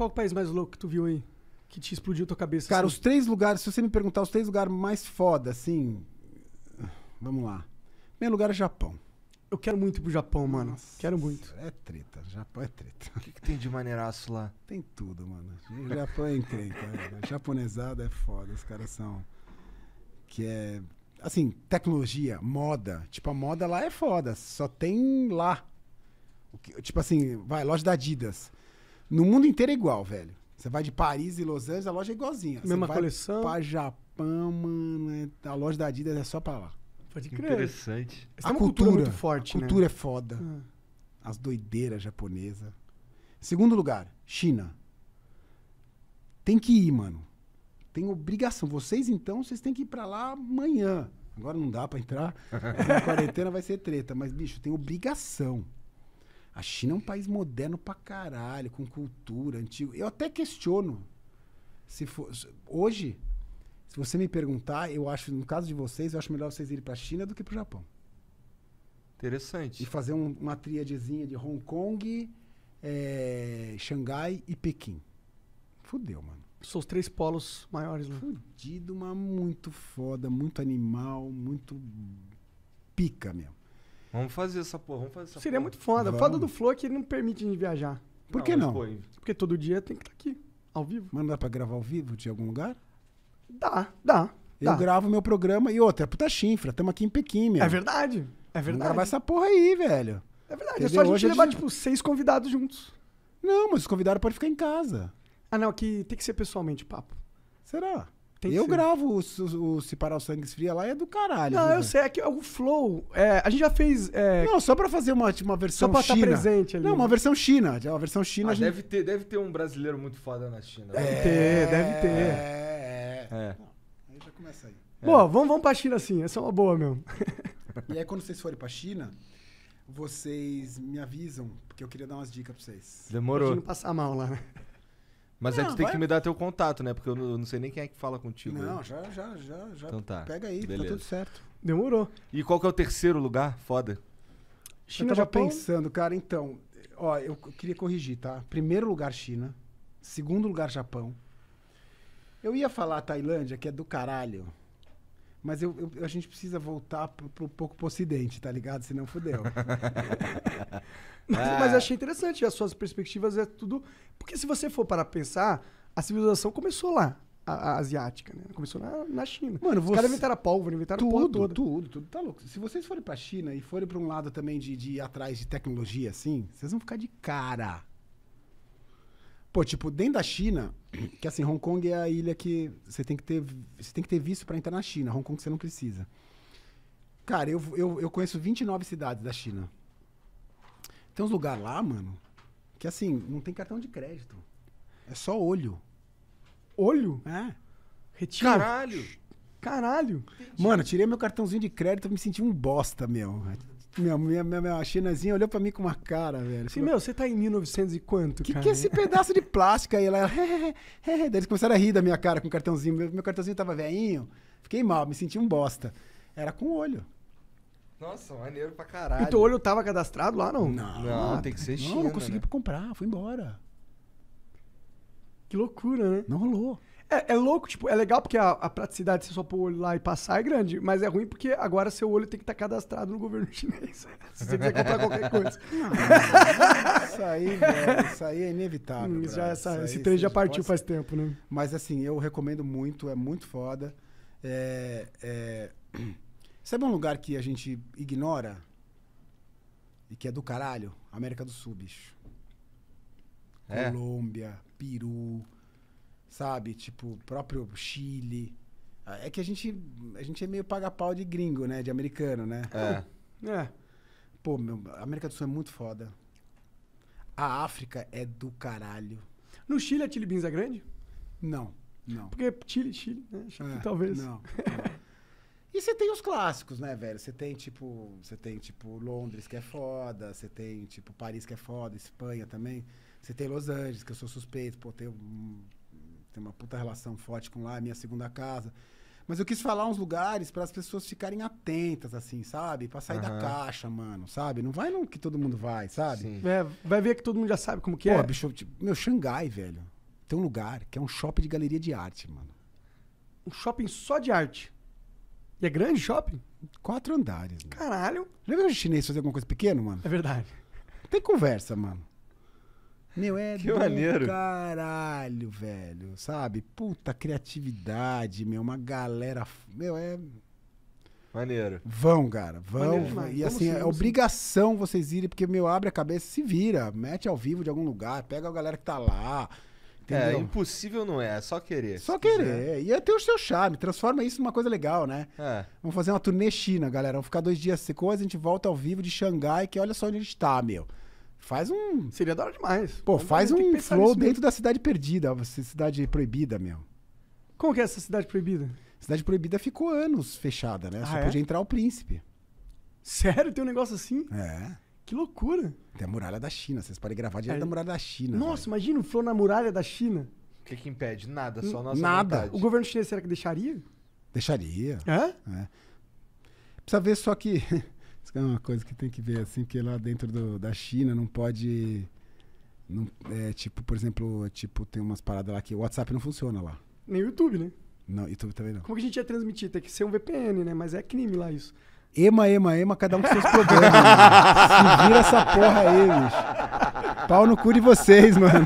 Qual o país mais louco que tu viu aí? Que te explodiu tua cabeça? Cara, assim? os três lugares, se você me perguntar, os três lugares mais foda, assim. Vamos lá. Primeiro lugar é Japão. Eu quero muito ir pro Japão, mano. Nossa, quero muito. É treta, Japão é treta. O que, que, tem de maneiraço lá? Tem tudo, mano. O Japão é encrenca. é. Japonesada é foda, os caras são. Que é. Assim, tecnologia, moda. Tipo, a moda lá é foda, só tem lá. Que, tipo assim, vai, loja da Adidas. No mundo inteiro é igual, velho. Você vai de Paris e Los Angeles, a loja é igualzinha. Mesma coleção. Vai pra Japão, mano. É, a loja da Adidas é só pra lá. Pode crer. Interessante. Essa a é cultura, cultura, muito forte, a né? cultura é foda. Ah. As doideiras japonesas. Segundo lugar, China. Tem que ir, mano. Tem obrigação. Vocês, então, vocês têm que ir pra lá amanhã. Agora não dá pra entrar. Na quarentena vai ser treta. Mas, bicho, tem obrigação. A China é um país moderno pra caralho, com cultura, antigo. Eu até questiono. Se for, hoje, se você me perguntar, eu acho, no caso de vocês, eu acho melhor vocês irem pra China do que pro Japão. Interessante. E fazer um, uma triadezinha de Hong Kong, é, Xangai e Pequim. Fudeu, mano. São os três polos maiores, né? Fudido, mas muito foda, muito animal, muito pica mesmo. Vamos fazer essa porra, vamos fazer essa Seria porra. muito foda. O Foda do Flow é que ele não permite a gente viajar. Por que não? Porque todo dia tem que estar tá aqui, ao vivo. Mas não dá pra gravar ao vivo de algum lugar? Dá, dá. Eu dá. gravo meu programa e outra, é puta chifra, estamos aqui em Pequim, meu. É verdade, é verdade. Vamos gravar essa porra aí, velho. É verdade, Entendeu? é só a gente Hoje levar, a gente... tipo, seis convidados juntos. Não, mas os convidados podem ficar em casa. Ah, não, aqui tem que ser pessoalmente o papo. Será? Tem eu gravo o, o, Se Parar o Sangue Esfria lá é do caralho. Não, né? eu sei, é que é o Flow. É, a gente já fez. É... Não, só pra fazer uma, uma versão só pra tá China. Estar presente ali. Não, uma né? versão China. Uma versão China. Ah, gente... deve, ter, deve ter um brasileiro muito foda na China. É, né? Deve é... ter, deve ter. É. é. é. aí já começa aí. Pô, vamos, vamos pra China sim, essa é uma boa mesmo. e aí, quando vocês forem pra China, vocês me avisam, porque eu queria dar umas dicas pra vocês. Demorou. Pra não passar mal lá, né? Mas não, é que você tem que me dar teu contato, né? Porque eu não, eu não sei nem quem é que fala contigo. Não, né? já, já, já, já. Então tá. Pega aí, tá Beleza. tá tudo certo. Demorou. E qual que é o terceiro lugar? Foda. China, eu tava Japão? pensando, cara, então. Ó, eu queria corrigir, tá? Primeiro lugar, China. Segundo lugar, Japão. Eu ia falar Tailândia, que é do caralho. Mas eu, eu, a gente precisa voltar pro, pro pouco pro ocidente, tá ligado? Senão fudeu. mas, ah. mas, achei interessante as suas perspectivas, é tudo. Porque se você for para pensar, a civilização começou lá. A, a asiática, né? Começou na, na China. Mano, Os você... caras inventaram pólvora, inventaram tudo, toda. Tudo, tudo, tá louco. Se vocês forem pra China e forem para um lado também de, de ir atrás de tecnologia, assim, vocês vão ficar de cara. Pô, tipo, dentro da China, que assim, Hong Kong é a ilha que você tem que ter, você tem que ter visto para entrar na China. Hong Kong você não precisa. Cara, eu, eu, eu conheço 29 cidades da China. Tem uns lugares lá, mano, que assim, não tem cartão de crédito. É só olho. Olho? É. Retiro. Caralho! Caralho! Entendi. Mano, tirei meu cartãozinho de crédito, me senti um bosta, meu. Minha, minha, minha, minha chinazinha olhou pra mim com uma cara, velho. falou, meu, você tá em 1900 e quanto, que cara? O que é esse pedaço de plástico aí? Ela, é, é, é. Daí eles começaram a rir da minha cara com o cartãozinho. Meu, meu cartãozinho tava velhinho. Fiquei mal, me senti um bosta. Era com o olho. Nossa, maneiro pra caralho. E teu olho tava cadastrado lá, não? Não, não tem que ser China, Não, não né? consegui né? comprar, fui embora. Que loucura, né? Não rolou. É, é, louco, tipo, é legal porque a, a praticidade de você só pôr o olho lá e passar é grande, mas é ruim porque agora seu olho tem que estar tá cadastrado no governo chinês. se você quiser comprar qualquer coisa. isso aí, velho, isso aí é inevitável. Hum, já, essa, isso esse trem já partiu faz tempo, né? Mas assim, eu recomendo muito, é muito foda. É, é... Sabe um lugar que a gente ignora? E que é do caralho? América do Sul, bicho. É. Colômbia, Peru sabe? Tipo, próprio Chile. Ah, é que a gente, a gente é meio paga-pau de gringo, né? De americano, né? É. É. Pô, meu, a América do Sul é muito foda. A África é do caralho. No Chile, a Chile Beans é grande? Não, não. Porque Chile, Chile, né? é, talvez. Não. E você tem os clássicos, né, velho? Você tem, tipo, você tem, tipo, Londres, que é foda, você tem, tipo, Paris, que é foda, Espanha também. Você tem Los Angeles, que eu sou suspeito, pô, tem tem uma puta relação forte com lá, é minha segunda casa. Mas eu quis falar uns lugares para as pessoas ficarem atentas, assim, sabe? Pra sair uhum. da caixa, mano, sabe? Não vai no que todo mundo vai, sabe? É, vai ver que todo mundo já sabe como que Pô, é. bicho, tipo, meu, Xangai, velho. Tem um lugar que é um shopping de galeria de arte, mano. Um shopping só de arte? E é grande shopping? Quatro andares, mano. Caralho. Já viu o chinês fazer alguma coisa pequena, mano? É verdade. Tem conversa, mano. Meu, é que do maneiro. caralho, velho. Sabe? Puta criatividade, meu. Uma galera. Meu, é. Maneiro. Vão, cara. Vão. Maneiro, e assim, sim, é obrigação vocês irem, porque, meu, abre a cabeça, se vira. Mete ao vivo de algum lugar, pega a galera que tá lá. É, entendeu? É, impossível não é, é só querer. Só querer. Quiser. E até o seu charme, transforma isso numa coisa legal, né? É. Vamos fazer uma turnê China, galera. Vamos ficar dois dias secos, a gente volta ao vivo de Xangai, que olha só onde a gente tá, meu. Faz um. Seria da hora demais. Pô, faz um flow dentro mesmo. da cidade perdida, cidade proibida, meu. Como que é essa cidade proibida? Cidade proibida ficou anos fechada, né? Ah, Só é? podia entrar o príncipe. Sério? Tem um negócio assim? É. Que loucura. Tem a muralha da China. Vocês podem gravar direto é. da muralha da China. Nossa, véio. imagina um flow na muralha da China. O que, que impede? Nada, só nossa Nada. Vontade. O governo chinês será que deixaria? Deixaria. É? é. Precisa ver só que isso é uma coisa que tem que ver, assim, porque lá dentro do, da China não pode. Não, é, tipo, por exemplo, tipo, tem umas paradas lá que o WhatsApp não funciona lá. Nem o YouTube, né? Não, YouTube também não. Como que a gente ia transmitir? Tem que ser um VPN, né? Mas é crime lá isso. Ema, ema, ema, cada um com seus problemas. Se vira essa porra aí, bicho. Pau no cu de vocês, mano.